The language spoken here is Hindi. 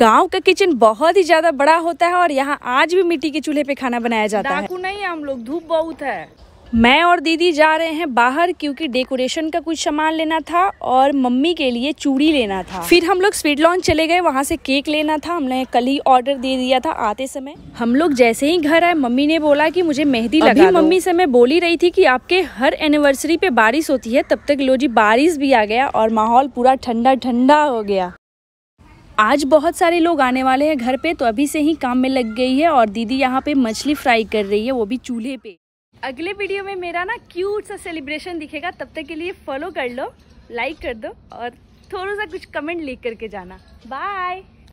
गांव का किचन बहुत ही ज्यादा बड़ा होता है और यहाँ आज भी मिट्टी के चूल्हे पे खाना बनाया जाता है नहीं हम लोग धूप बहुत है मैं और दीदी जा रहे हैं बाहर क्योंकि डेकोरेशन का कुछ सामान लेना था और मम्मी के लिए चूड़ी लेना था फिर हम लोग स्वीट लॉन्च चले गए वहाँ से केक लेना था हमने कल ही ऑर्डर दे दिया था आते समय हम लोग जैसे ही घर आए मम्मी ने बोला कि मुझे मेहंदी लगा मम्मी से मैं बोली रही थी कि आपके हर एनिवर्सरी पे बारिश होती है तब तक लो जी बारिश भी आ गया और माहौल पूरा ठंडा ठंडा हो गया आज बहुत सारे लोग आने वाले हैं घर पे तो अभी से ही काम में लग गई है और दीदी यहाँ पे मछली फ्राई कर रही है वो भी चूल्हे पे अगले वीडियो में मेरा ना क्यूट सा सेलिब्रेशन दिखेगा तब तक के लिए फॉलो कर लो लाइक कर दो और थोड़ा सा कुछ कमेंट लिख करके जाना बाय